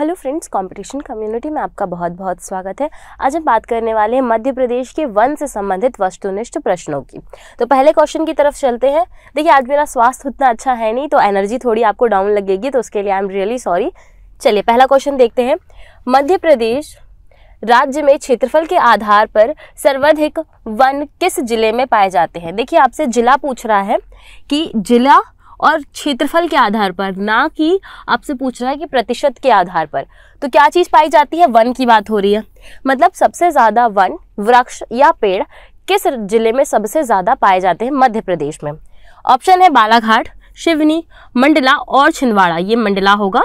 hello friends competition community में आपका बहुत बहुत स्वागत है आज हम बात करने वाले हैं मध्य प्रदेश के वन से संबंधित वस्तुनिष्ठ प्रश्नों की तो पहले क्वेश्चन की तरफ चलते हैं देखिए आज मेरा स्वास्थ्य उतना अच्छा है नहीं तो एनर्जी थोड़ी आपको डाउन लगेगी तो उसके लिए आई एम रियली सॉरी चलिए पहला क्वेश्चन देखते हैं मध्य प्रदेश राज्य में क्षेत्रफल के आधार पर सर्वाधिक वन किस जिले में पाए जाते हैं देखिए आपसे जिला पूछ रहा है कि जिला और क्षेत्रफल के आधार पर ना कि आपसे पूछ रहा है कि प्रतिशत के आधार पर तो क्या चीज़ पाई जाती है वन की बात हो रही है मतलब सबसे ज़्यादा वन वृक्ष या पेड़ किस जिले में सबसे ज़्यादा पाए जाते हैं मध्य प्रदेश में ऑप्शन है बालाघाट शिवनी मंडला और छिंदवाड़ा ये मंडला होगा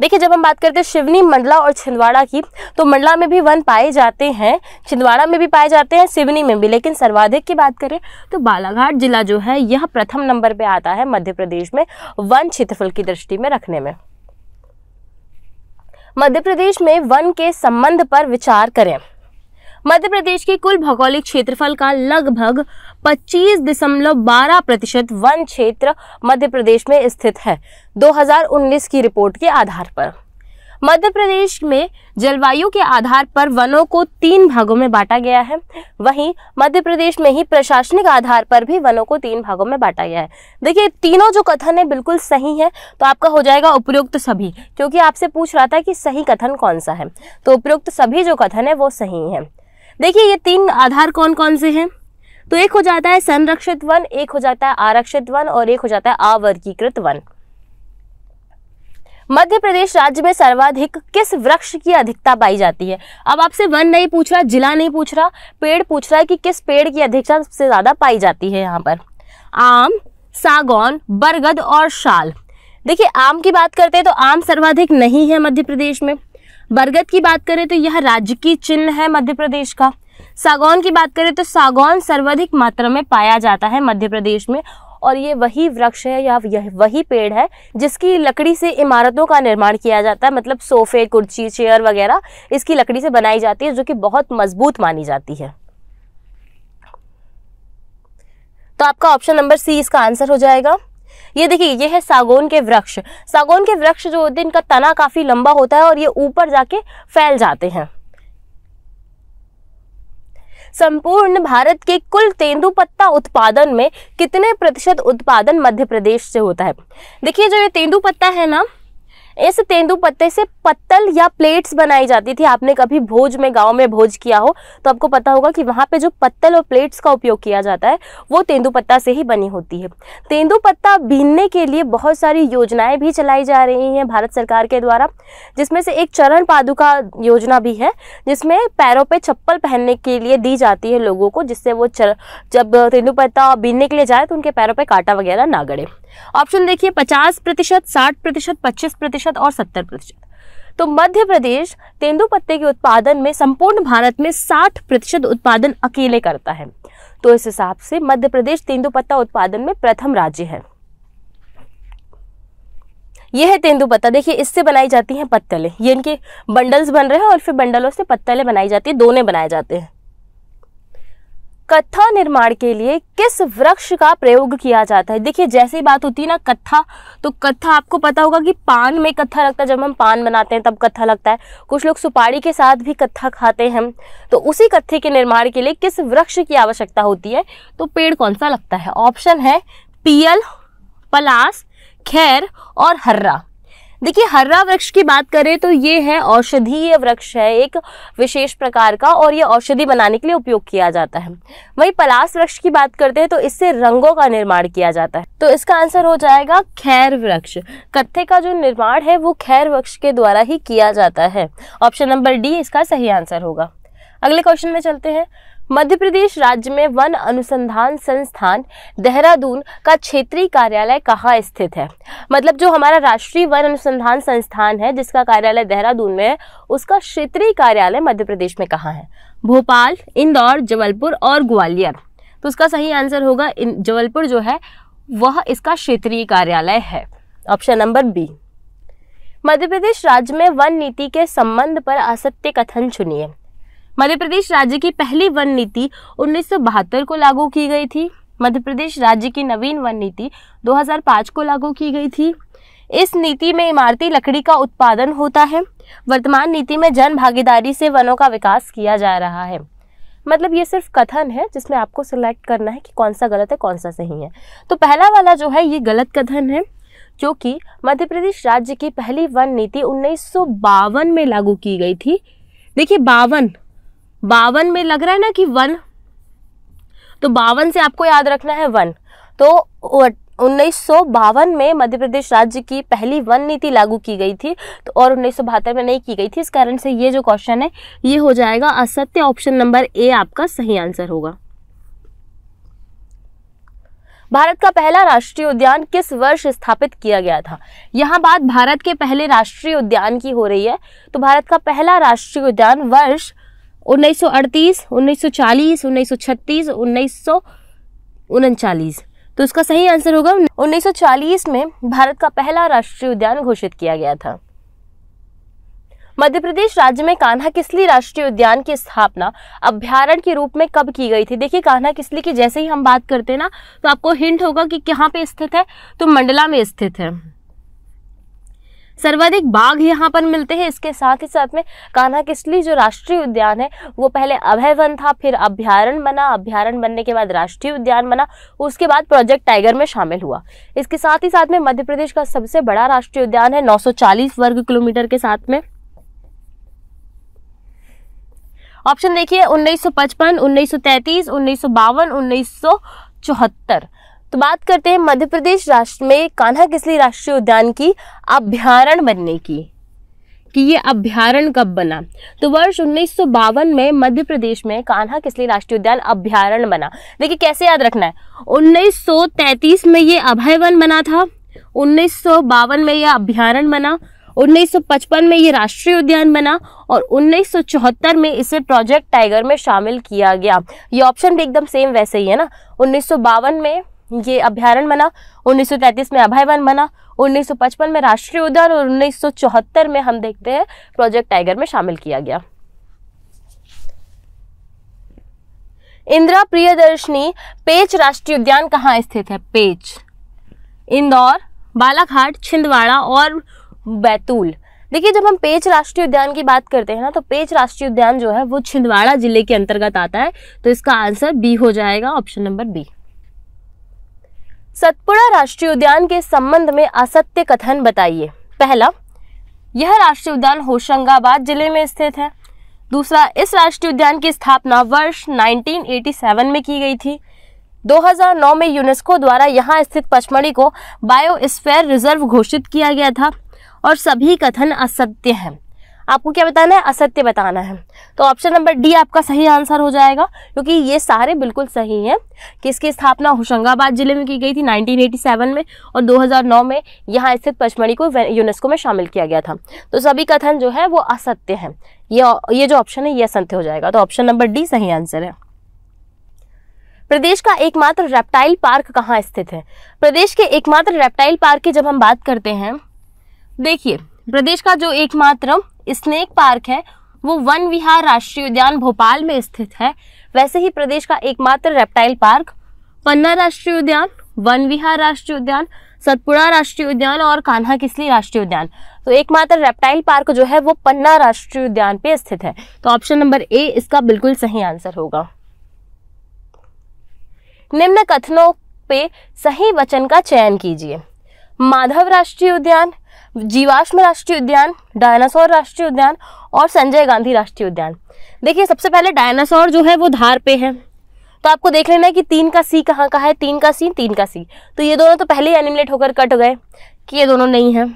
देखिए जब हम बात करते हैं शिवनी मंडला और छिंदवाड़ा की तो मंडला में भी वन पाए जाते हैं छिंदवाड़ा में भी पाए जाते हैं शिवनी में भी लेकिन सर्वाधिक की बात करें तो बालाघाट जिला जो है यह प्रथम नंबर पे आता है मध्य प्रदेश में वन क्षेत्रफल की दृष्टि में रखने में मध्य प्रदेश में वन के संबंध पर विचार करें मध्य प्रदेश के कुल भौगोलिक क्षेत्रफल का लगभग 25.12 प्रतिशत वन क्षेत्र मध्य प्रदेश में स्थित है 2019 की रिपोर्ट के आधार पर मध्य प्रदेश में जलवायु के आधार पर वनों को तीन भागों में बांटा गया है वहीं मध्य प्रदेश में ही प्रशासनिक आधार पर भी वनों को तीन भागों में बांटा गया है देखिए तीनों जो कथन है बिल्कुल सही है तो आपका हो जाएगा उपयुक्त तो सभी क्योंकि आपसे पूछ रहा था कि सही कथन कौन सा है तो उपयुक्त तो सभी जो कथन है वो सही है देखिए ये तीन आधार कौन कौन से हैं तो एक हो जाता है संरक्षित वन एक हो जाता है आरक्षित वन और एक हो जाता है अवर्गीकृत वन मध्य प्रदेश राज्य में सर्वाधिक किस वृक्ष की अधिकता पाई जाती है अब आपसे वन नहीं पूछ रहा जिला नहीं पूछ रहा पेड़ पूछ रहा है कि किस पेड़ की अधिकता सबसे ज्यादा पाई जाती है यहाँ पर आम सागौन बरगद और शाल देखिए आम की बात करते हैं तो आम सर्वाधिक नहीं है मध्य प्रदेश में बरगद की बात करें तो यह राजकीय चिन्ह है मध्य प्रदेश का सागौन की बात करें तो सागौन सर्वाधिक मात्रा में पाया जाता है मध्य प्रदेश में और ये वही वृक्ष है या यह वही पेड़ है जिसकी लकड़ी से इमारतों का निर्माण किया जाता है मतलब सोफे कुर्सी चेयर वगैरह इसकी लकड़ी से बनाई जाती है जो कि बहुत मजबूत मानी जाती है तो आपका ऑप्शन नंबर सी इसका आंसर हो जाएगा ये देखिए ये है सागौन के वृक्ष सागौन के वृक्ष जो होते हैं इनका तना काफ़ी लंबा होता है और ये ऊपर जाके फैल जाते हैं संपूर्ण भारत के कुल तेंदु पत्ता उत्पादन में कितने प्रतिशत उत्पादन मध्य प्रदेश से होता है देखिए जो ये तेंदु पत्ता है ना इस तेंदु पत्ते से पत्तल या प्लेट्स बनाई जाती थी आपने कभी भोज में गाँव में भोज किया हो तो आपको पता होगा कि वहाँ पे जो पत्तल और प्लेट्स का उपयोग किया जाता है वो तेंदु पत्ता से ही बनी होती है तेंदु पत्ता बीनने के लिए बहुत सारी योजनाएं भी चलाई जा रही हैं भारत सरकार के द्वारा जिसमें से एक चरण पादुका योजना भी है जिसमें पैरों पर चप्पल पहनने के लिए दी जाती है लोगों को जिससे वो चर, जब तेंदुपत्ता बीनने के लिए जाए तो उनके पैरों पर कांटा वगैरह ना गड़े ऑप्शन देखिए पचास प्रतिशत साठ प्रतिशत पच्चीस प्रतिशत और सत्तर प्रतिशत तो मध्य प्रदेश तेंदु पत्ते के उत्पादन में संपूर्ण भारत में 60 प्रतिशत उत्पादन अकेले करता है तो इस हिसाब से मध्य प्रदेश तेंदु पत्ता उत्पादन में प्रथम राज्य है यह है तेंदु पत्ता देखिए इससे बनाई जाती हैं पत्तले ये इनके बंडल्स बन रहे हैं और फिर बंडलों से पत्तले बनाई जाती है दोने बनाए जाते हैं कत्था निर्माण के लिए किस वृक्ष का प्रयोग किया जाता है देखिए जैसी बात होती है ना कत्था तो कत्था आपको पता होगा कि पान में कत्था लगता है जब हम पान बनाते हैं तब कत्था लगता है कुछ लोग सुपारी के साथ भी कत्था खाते हैं तो उसी कत्थे के निर्माण के लिए किस वृक्ष की आवश्यकता होती है तो पेड़ कौन सा लगता है ऑप्शन है पीयल पलास खैर और हर्रा देखिए हर्रा वृक्ष की बात करें तो ये है औषधीय वृक्ष है एक विशेष प्रकार का और ये औषधि बनाने के लिए उपयोग किया जाता है वहीं पलास वृक्ष की बात करते हैं तो इससे रंगों का निर्माण किया जाता है तो इसका आंसर हो जाएगा खैर वृक्ष कत्थे का जो निर्माण है वो खैर वृक्ष के द्वारा ही किया जाता है ऑप्शन नंबर डी इसका सही आंसर होगा अगले क्वेश्चन में चलते हैं मध्य प्रदेश राज्य में वन अनुसंधान संस्थान देहरादून का क्षेत्रीय कार्यालय कहाँ स्थित है मतलब जो हमारा राष्ट्रीय वन अनुसंधान संस्थान है जिसका कार्यालय देहरादून में है उसका क्षेत्रीय कार्यालय मध्य प्रदेश में कहाँ है भोपाल इंदौर जबलपुर और ग्वालियर तो उसका सही आंसर होगा जबलपुर जो है वह इसका क्षेत्रीय कार्यालय है option number B Madhya Pradesh राज्य में वन नीति के संबंध पर असत्य कथन चुनिए मध्य प्रदेश राज्य की पहली वन नीति उन्नीस को लागू की गई थी मध्य प्रदेश राज्य की नवीन वन नीति 2005 को लागू की गई थी इस नीति में इमारती लकड़ी का उत्पादन होता है वर्तमान नीति में जन भागीदारी से वनों का विकास किया जा रहा है मतलब ये सिर्फ कथन है जिसमें आपको सिलेक्ट करना है कि कौन सा गलत है कौन सा सही है तो पहला वाला जो है ये गलत कथन है क्योंकि मध्य प्रदेश राज्य की पहली वन नीति उन्नीस में लागू की गई थी देखिए बावन बावन में लग रहा है ना कि वन तो बावन से आपको याद रखना है वन तो उन्नीस में मध्य प्रदेश राज्य की पहली वन नीति लागू की गई थी तो और उन्नीस में नहीं की गई थी इस कारण से ये जो क्वेश्चन है ये हो जाएगा असत्य ऑप्शन नंबर ए आपका सही आंसर होगा भारत का पहला राष्ट्रीय उद्यान किस वर्ष स्थापित किया गया था यहाँ बात भारत के पहले राष्ट्रीय उद्यान की हो रही है तो भारत का पहला राष्ट्रीय उद्यान वर्ष 1938, 1940, 1936, तो इसका सही आंसर होगा 1940 में भारत का पहला राष्ट्रीय उद्यान घोषित किया गया था मध्य प्रदेश राज्य में कान्हा किसली राष्ट्रीय उद्यान की स्थापना अभ्यारण के रूप में कब की गई थी देखिए कान्हा किसली की जैसे ही हम बात करते हैं ना तो आपको हिंट होगा कि कहाँ पे स्थित है तो मंडला में स्थित है सर्वाधिक बाघ यहाँ पर मिलते हैं इसके साथ ही साथ में कान्हा किसली जो राष्ट्रीय उद्यान है वो पहले अभय वन था फिर अभ्यारण बना अभ्यारण बनने के बाद राष्ट्रीय उद्यान बना उसके बाद प्रोजेक्ट टाइगर में शामिल हुआ इसके साथ ही साथ में मध्य प्रदेश का सबसे बड़ा राष्ट्रीय उद्यान है नौ वर्ग किलोमीटर के साथ में ऑप्शन देखिए 1955, 1933, 1952, 1974 तो बात करते हैं मध्य प्रदेश राष्ट्र में कान्हा किसली राष्ट्रीय उद्यान की अभ्यारण बनने की कि ये अभ्यारण कब बना तो वर्ष उन्नीस में मध्य प्रदेश में कान्हा किसली राष्ट्रीय उद्यान अभ्यारण बना देखिए कैसे याद रखना है 1933 में ये वन बना था उन्नीस में यह अभ्यारण बना 1955 में ये राष्ट्रीय उद्यान बना और 1974 में इसे प्रोजेक्ट टाइगर में शामिल किया गया ये ऑप्शन भी एकदम सेम वैसे ही है ना उन्नीस में ये अभ्यारण बना 1933 में वन बना 1955 में राष्ट्रीय उद्यान और 1974 में हम देखते हैं प्रोजेक्ट टाइगर में शामिल किया गया इंदिरा प्रियदर्शनी पेच राष्ट्रीय उद्यान कहाँ स्थित है पेच इंदौर बालाघाट छिंदवाड़ा और बैतूल देखिए जब हम पेच राष्ट्रीय उद्यान की बात करते हैं ना तो पेच राष्ट्रीय उद्यान जो है वो छिंदवाड़ा जिले के अंतर्गत आता है तो इसका आंसर बी हो जाएगा ऑप्शन नंबर बी सतपुड़ा राष्ट्रीय उद्यान के संबंध में असत्य कथन बताइए पहला यह राष्ट्रीय उद्यान होशंगाबाद जिले में स्थित है दूसरा इस राष्ट्रीय उद्यान की स्थापना वर्ष 1987 में की गई थी 2009 में यूनेस्को द्वारा यहाँ स्थित पचमढ़ी को बायोस्फेयर रिजर्व घोषित किया गया था और सभी कथन असत्य हैं आपको क्या बताना है असत्य बताना है तो ऑप्शन नंबर डी आपका सही आंसर हो जाएगा क्योंकि ये सारे बिल्कुल सही हैं किसकी स्थापना होशंगाबाद जिले में की गई थी 1987 में और 2009 में यहाँ स्थित पचमढ़ी को यूनेस्को में शामिल किया गया था तो सभी कथन जो है वो असत्य है ये ये जो ऑप्शन है ये असत्य हो जाएगा तो ऑप्शन नंबर डी सही आंसर है प्रदेश का एकमात्र रेप्टाइल पार्क कहाँ स्थित है प्रदेश के एकमात्र रेप्टाइल पार्क की जब हम बात करते हैं देखिए प्रदेश का जो एकमात्र स्नेक पार्क है वो वन विहार राष्ट्रीय उद्यान भोपाल में स्थित है वैसे ही प्रदेश का एकमात्र रेप्टाइल पार्क पन्ना राष्ट्रीय उद्यान वन विहार राष्ट्रीय उद्यान सतपुड़ा राष्ट्रीय उद्यान और कान्हा किसली राष्ट्रीय उद्यान तो एकमात्र रेप्टाइल पार्क जो है वो पन्ना राष्ट्रीय उद्यान पे स्थित है तो ऑप्शन नंबर ए इसका बिल्कुल सही आंसर होगा निम्न कथनों पे सही वचन का चयन कीजिए माधव राष्ट्रीय उद्यान जीवाश्म राष्ट्रीय उद्यान डायनासोर राष्ट्रीय उद्यान और संजय गांधी राष्ट्रीय उद्यान देखिए सबसे पहले डायनासोर जो है वो धार पे है तो आपको देख लेना है कि तीन का सी कहाँ का है तीन का सी तीन का सी तो ये दोनों तो पहले ही एनिमिलेट होकर कट गए कि ये दोनों नहीं हैं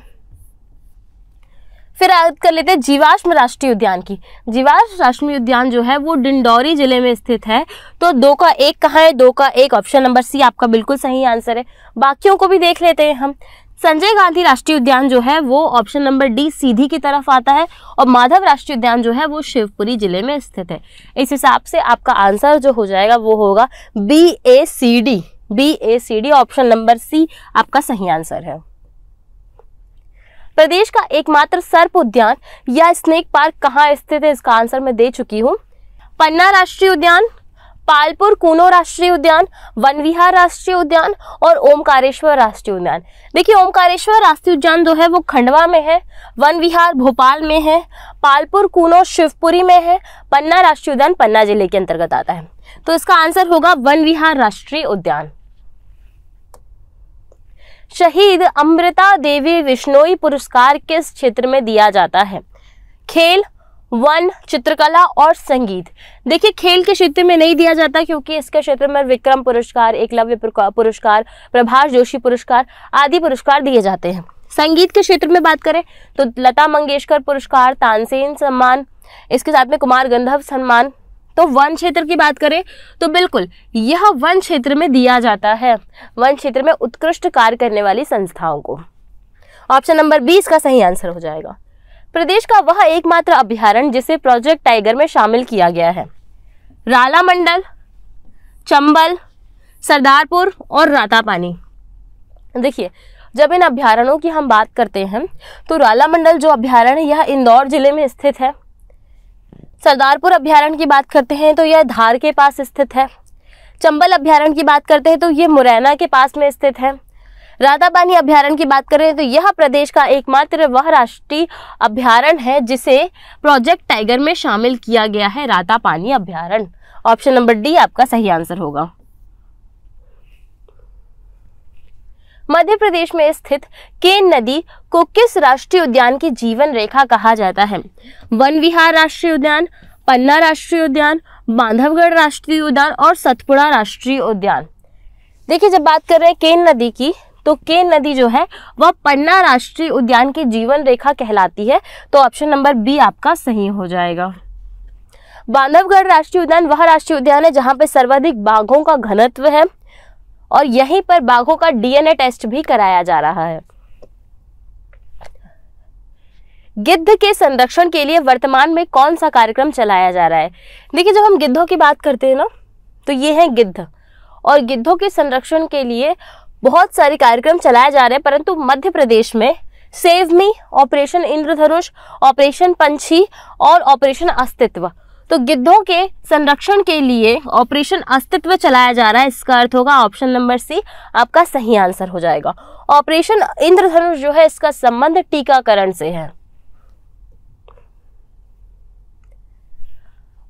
फिर याद कर लेते हैं जीवाश्म राष्ट्रीय उद्यान की जीवाश्म राष्ट्रीय उद्यान जो है वो डिंडौरी जिले में स्थित है तो दो का एक कहाँ है दो का एक ऑप्शन नंबर सी आपका बिल्कुल सही आंसर है बाकियों को भी देख लेते हैं हम संजय गांधी राष्ट्रीय उद्यान जो है वो ऑप्शन नंबर डी सीधी की तरफ आता है और माधव राष्ट्रीय उद्यान जो है वो शिवपुरी जिले में स्थित है इस हिसाब से आपका आंसर जो हो जाएगा वो होगा B A C D B A C D option number C आपका सही आंसर है प्रदेश का एकमात्र सर्प उद्यान या स्नेक पार्क कहाँ स्थित है इसका आंसर मैं दे चुकी हूँ पन्ना राष्ट्रीय उद्यान पालपुर कूनो राष्ट्रीय उद्यान वन विहार राष्ट्रीय उद्यान और ओमकारेश्वर राष्ट्रीय उद्यान देखिए ओमकारेश्वर राष्ट्रीय उद्यान जो है वो खंडवा में है वन विहार भोपाल में है पालपुर कूनो शिवपुरी में है पन्ना राष्ट्रीय उद्यान पन्ना जिले के अंतर्गत आता है तो इसका आंसर होगा वन विहार राष्ट्रीय उद्यान शहीद अमृता देवी विश्नोई पुरस्कार किस क्षेत्र में दिया जाता है खेल वन चित्रकला और संगीत देखिए खेल के क्षेत्र में नहीं दिया जाता क्योंकि इसके क्षेत्र में विक्रम पुरस्कार एकलव्य पुरस्कार प्रभाष जोशी पुरस्कार आदि पुरस्कार दिए जाते हैं संगीत के क्षेत्र में बात करें तो लता मंगेशकर पुरस्कार तानसेन सम्मान इसके साथ में कुमार गंधर्व सम्मान तो वन क्षेत्र की बात करें तो बिल्कुल यह वन क्षेत्र में दिया जाता है वन क्षेत्र में उत्कृष्ट कार्य करने वाली संस्थाओं को ऑप्शन नंबर बीस का सही आंसर हो जाएगा प्रदेश का वह एकमात्र अभ्यारण जिसे प्रोजेक्ट टाइगर में शामिल किया गया है राला मंडल चंबल सरदारपुर और रातापानी देखिए जब इन अभ्यारणों की हम बात करते हैं तो राला मंडल जो अभ्यारण्य यह इंदौर जिले में स्थित है सरदारपुर अभ्यारण्य की बात करते हैं तो यह धार के पास स्थित है चंबल अभ्यारण्य की बात करते हैं तो ये मुरैना के पास में स्थित है राधाबानी अभ्यारण की बात करें तो यह प्रदेश का एकमात्र वह राष्ट्रीय अभ्यारण है जिसे प्रोजेक्ट टाइगर में शामिल किया गया है राधापानी अभ्यारण ऑप्शन नंबर डी आपका सही आंसर होगा मध्य प्रदेश में स्थित केन नदी को किस राष्ट्रीय उद्यान की जीवन रेखा कहा जाता है वन विहार राष्ट्रीय उद्यान पन्ना राष्ट्रीय उद्यान बांधवगढ़ राष्ट्रीय उद्यान और सतपुड़ा राष्ट्रीय उद्यान देखिए जब बात कर रहे हैं केन नदी की तो केन नदी जो है वह पन्ना राष्ट्रीय उद्यान की जीवन रेखा कहलाती है तो ऑप्शन नंबर बी आपका सही हो जाएगा बांधवगढ़ राष्ट्रीय उद्यान वह राष्ट्रीय उद्यान है जहां पर सर्वाधिक बाघों का घनत्व है और यहीं पर बाघों का डीएनए टेस्ट भी कराया जा रहा है गिद्ध के संरक्षण के लिए वर्तमान में कौन सा कार्यक्रम चलाया जा रहा है देखिए जब हम गिद्धों की बात करते हैं ना तो ये है गिद्ध और गिद्धों के संरक्षण के लिए बहुत सारे कार्यक्रम चलाए जा रहे हैं परंतु मध्य प्रदेश में save me operation Indradhanush operation Panchhi और ऑपरेशन अस्तित्व तो गिद्धों के संरक्षण के लिए ऑपरेशन अस्तित्व चलाया जा रहा है इसका अर्थ होगा ऑप्शन नंबर सी आपका सही आंसर हो जाएगा ऑपरेशन इंद्रधनुष जो है इसका संबंध टीकाकरण से है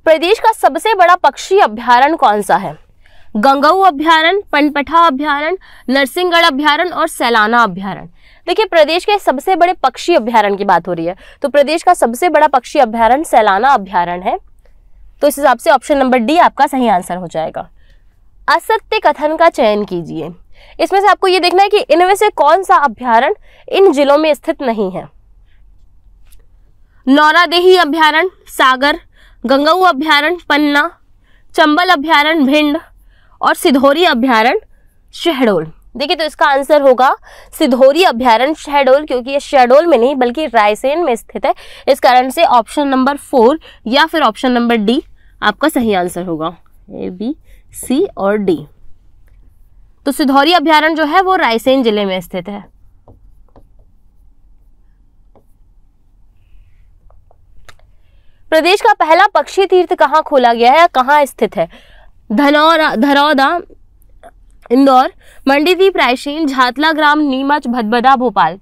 प्रदेश का सबसे बड़ा पक्षी अभ्यारण कौन सा है गंगाऊ अभ्यारण पनपठा अभ्यारण नरसिंहगढ़ अभ्यारण और सैलाना अभ्यारण देखिए प्रदेश के सबसे बड़े पक्षी अभ्यारण की बात हो रही है तो प्रदेश का सबसे बड़ा पक्षी अभ्यारण सैलाना अभ्यारण है तो इस हिसाब से ऑप्शन नंबर डी आपका सही आंसर हो जाएगा असत्य कथन का चयन कीजिए इसमें से आपको ये देखना है कि इनमें से कौन सा अभ्यारण इन जिलों में स्थित नहीं है नौरादेही अभ्यारण सागर गंगाऊ अभ्यारण पन्ना चंबल अभ्यारण भिंड और सिधोरी अभ्यारण शहडोल देखिए तो इसका आंसर होगा सिधोरी अभ्यारण शहडोल क्योंकि ये शहडोल में नहीं बल्कि रायसेन में स्थित है इस कारण से ऑप्शन नंबर फोर या फिर ऑप्शन नंबर डी आपका सही आंसर होगा ए बी सी और डी तो सिधौरी अभ्यारण्य जो है वो रायसेन जिले में स्थित है प्रदेश का पहला पक्षी तीर्थ कहाँ खोला गया है या कहाँ स्थित है धनौरा धरौदा इंदौर मंडीदीप रायसेन झातला ग्राम नीमच भदभदा भोपाल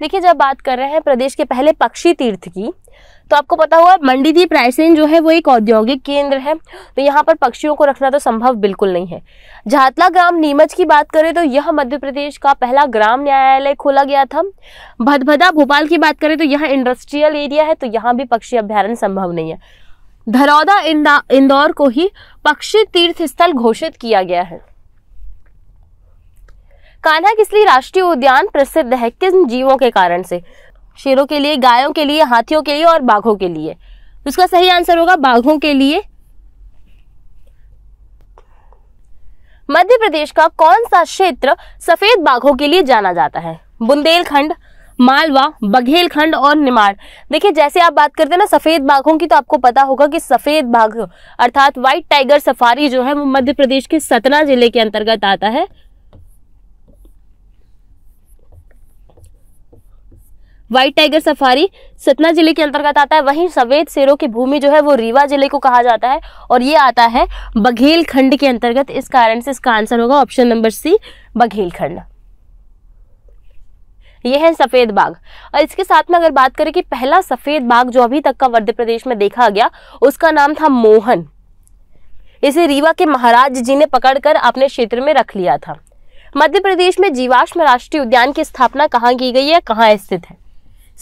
देखिए जब बात कर रहे हैं प्रदेश के पहले पक्षी तीर्थ की तो आपको पता हुआ मंडीदीप रायसेन जो है वो एक औद्योगिक केंद्र है तो यहाँ पर पक्षियों को रखना तो संभव बिल्कुल नहीं है झातला ग्राम नीमच की बात करें तो यह मध्य प्रदेश का पहला ग्राम न्यायालय खोला गया था भदभदा भोपाल की बात करें तो यह इंडस्ट्रियल एरिया है तो यहाँ भी पक्षी अभ्यारण्य संभव नहीं है धरौदा इंदौर को ही पक्षी तीर्थ स्थल घोषित किया गया है कान्हा किसली राष्ट्रीय उद्यान प्रसिद्ध है किन जीवों के कारण से शेरों के लिए गायों के लिए हाथियों के लिए और बाघों के लिए उसका सही आंसर होगा बाघों के लिए मध्य प्रदेश का कौन सा क्षेत्र सफेद बाघों के लिए जाना जाता है बुंदेलखंड मालवा बघेलखंड और निमाड़ देखिए जैसे आप बात करते हैं ना सफेद बाघों की तो आपको पता होगा कि सफेद बाघ अर्थात व्हाइट टाइगर सफारी जो है वो मध्य प्रदेश के सतना जिले के अंतर्गत आता है व्हाइट टाइगर सफारी सतना जिले के अंतर्गत आता है वहीं सफेद शेरों की भूमि जो है वो रीवा जिले को कहा जाता है और ये आता है बघेलखंड के अंतर्गत इस कारण से इसका आंसर होगा ऑप्शन नंबर सी बघेलखंड ये है सफ़ेद बाघ और इसके साथ में अगर बात करें कि पहला सफ़ेद बाघ जो अभी तक का मध्य प्रदेश में देखा गया उसका नाम था मोहन इसे रीवा के महाराज जी ने पकड़कर अपने क्षेत्र में रख लिया था मध्य प्रदेश में जीवाश्म राष्ट्रीय उद्यान की स्थापना कहाँ की गई है कहाँ स्थित है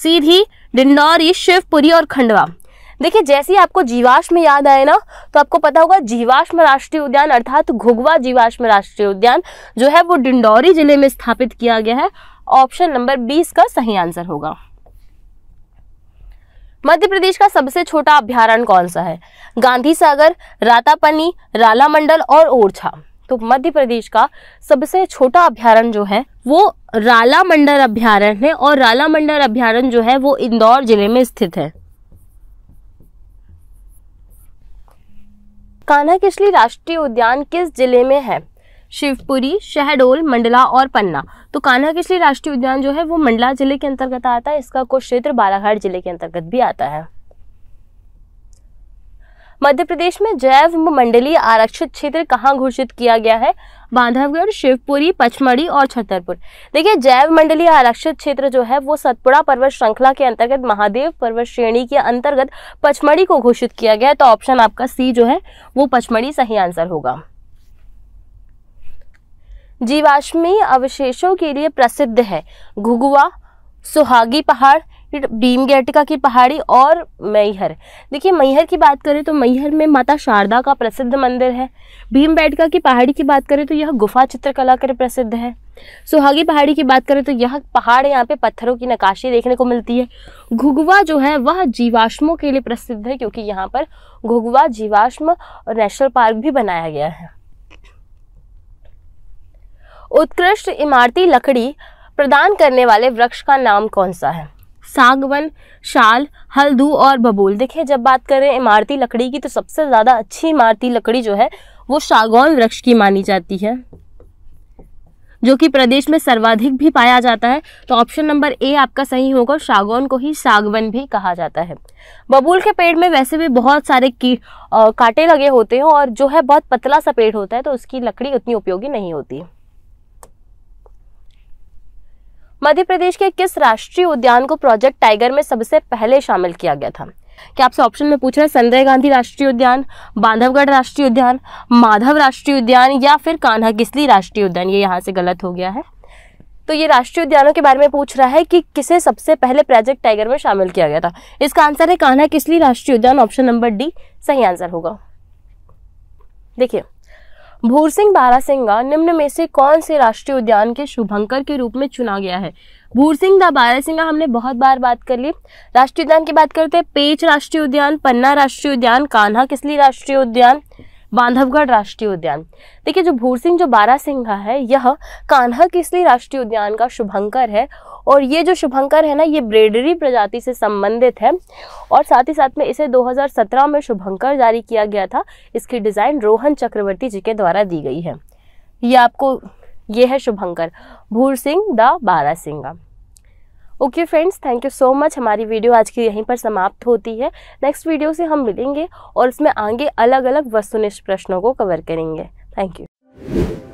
सीधी डिंडौरी शिवपुरी और खंडवा देखिए जैसे ही आपको जीवाश्म याद आए ना तो आपको पता होगा जीवाश्म राष्ट्रीय उद्यान अर्थात घुगवा जीवाश्म राष्ट्रीय उद्यान जो है वो डिंडौरी जिले में स्थापित किया गया है ऑप्शन नंबर बी इसका सही आंसर होगा मध्य प्रदेश का सबसे छोटा अभ्यारण्य कौन सा है गांधी सागर रातापनी राला मंडल और ओरछा तो मध्य प्रदेश का सबसे छोटा अभ्यारण्य जो है वो राला मंडल अभ्यारण है और राला मंडल अभ्यारण जो है वो इंदौर जिले में स्थित है कान्हा किसली राष्ट्रीय उद्यान किस जिले में है शिवपुरी शहडोल मंडला और पन्ना तो कान्हा किसली राष्ट्रीय उद्यान जो है वो मंडला जिले के अंतर्गत आता है इसका कुछ क्षेत्र बालाघाट जिले के अंतर्गत भी आता है मध्य प्रदेश में जैव मंडली आरक्षित क्षेत्र कहाँ घोषित किया गया है बांधवगढ़ शिवपुरी पचमढ़ी और छतरपुर देखिए जैव मंडली आरक्षित क्षेत्र जो है वो सतपुड़ा पर्वत श्रृंखला के अंतर्गत महादेव पर्वत श्रेणी के अंतर्गत पचमढ़ी को घोषित किया गया है तो ऑप्शन आपका सी जो है वो पचमढ़ी सही आंसर होगा जीवाश्मी अवशेषों के लिए प्रसिद्ध है घुगुआ सुहागी पहाड़ भीमगेटिका की पहाड़ी और मैहर देखिए मैहर की बात करें तो मैहर में माता शारदा का प्रसिद्ध मंदिर है भीम बैठका की पहाड़ी की बात करें तो यह गुफा चित्रकला के प्रसिद्ध है सुहागी पहाड़ी की बात करें तो यह पहाड़ यहाँ पे पत्थरों की नकाशी देखने को मिलती है घुगुआ जो है वह जीवाश्मों के लिए प्रसिद्ध है क्योंकि यहाँ पर घुगुआ जीवाश्म नेशनल पार्क भी बनाया गया है उत्कृष्ट इमारती लकड़ी प्रदान करने वाले वृक्ष का नाम कौन सा है सागवन शाल हल्दू और बबूल देखिए जब बात करें इमारती लकड़ी की तो सबसे ज़्यादा अच्छी इमारती लकड़ी जो है वो सागौन वृक्ष की मानी जाती है जो कि प्रदेश में सर्वाधिक भी पाया जाता है तो ऑप्शन नंबर ए आपका सही होगा सागौन को ही सागवन भी कहा जाता है बबूल के पेड़ में वैसे भी बहुत सारे की आ, कांटे लगे होते हैं और जो है बहुत पतला सा पेड़ होता है तो उसकी लकड़ी उतनी उपयोगी नहीं होती मध्य प्रदेश के किस राष्ट्रीय उद्यान को प्रोजेक्ट टाइगर में सबसे पहले शामिल किया गया था क्या आपसे ऑप्शन में पूछ रहे हैं संजय गांधी राष्ट्रीय उद्यान बांधवगढ़ राष्ट्रीय उद्यान माधव राष्ट्रीय उद्यान या फिर कान्हा किसली राष्ट्रीय उद्यान ये यहाँ से गलत हो गया है तो ये राष्ट्रीय उद्यानों के बारे में पूछ रहा है कि किसे सबसे पहले प्रोजेक्ट टाइगर में शामिल किया गया था इसका आंसर है कान्हा किसली राष्ट्रीय उद्यान ऑप्शन नंबर डी सही आंसर होगा देखिए भूर सिंह बारासिंगा निम्न में से कौन से राष्ट्रीय उद्यान के शुभंकर के रूप में चुना गया है भूर सिंह द बारासिंगा हमने बहुत बार बात कर ली राष्ट्रीय उद्यान की बात करते हैं पेच राष्ट्रीय उद्यान पन्ना राष्ट्रीय उद्यान कान्हा किसली राष्ट्रीय उद्यान बांधवगढ़ राष्ट्रीय उद्यान देखिए जो भूर सिंह जो बारा सिंघा है यह कान्हा किसली राष्ट्रीय उद्यान का शुभंकर है और ये जो शुभंकर है ना ये ब्रेडरी प्रजाति से संबंधित है और साथ ही साथ में इसे 2017 में शुभंकर जारी किया गया था इसकी डिज़ाइन रोहन चक्रवर्ती जी के द्वारा दी गई है ये आपको ये है शुभंकर भूर Singh the Barasingha okay friends thank you so much हमारी वीडियो आज की यहीं पर समाप्त होती है नेक्स्ट वीडियो से हम मिलेंगे और इसमें आगे अलग अलग वस्तुनिष्ठ प्रश्नों को कवर करेंगे थैंक यू